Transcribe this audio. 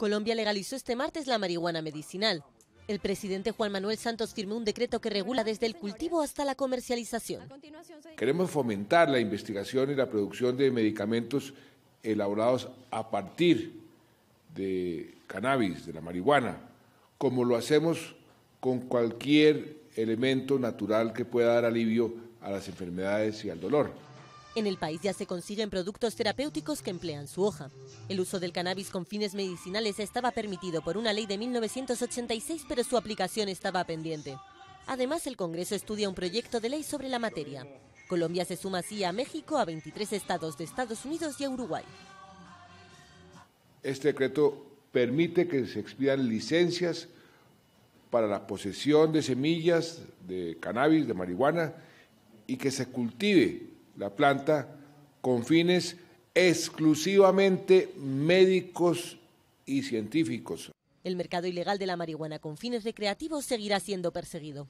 Colombia legalizó este martes la marihuana medicinal. El presidente Juan Manuel Santos firmó un decreto que regula desde el cultivo hasta la comercialización. Queremos fomentar la investigación y la producción de medicamentos elaborados a partir de cannabis, de la marihuana, como lo hacemos con cualquier elemento natural que pueda dar alivio a las enfermedades y al dolor. En el país ya se consiguen productos terapéuticos que emplean su hoja. El uso del cannabis con fines medicinales estaba permitido por una ley de 1986, pero su aplicación estaba pendiente. Además, el Congreso estudia un proyecto de ley sobre la materia. Colombia se suma así a México, a 23 estados de Estados Unidos y a Uruguay. Este decreto permite que se expidan licencias para la posesión de semillas de cannabis, de marihuana, y que se cultive la planta con fines exclusivamente médicos y científicos. El mercado ilegal de la marihuana con fines recreativos seguirá siendo perseguido.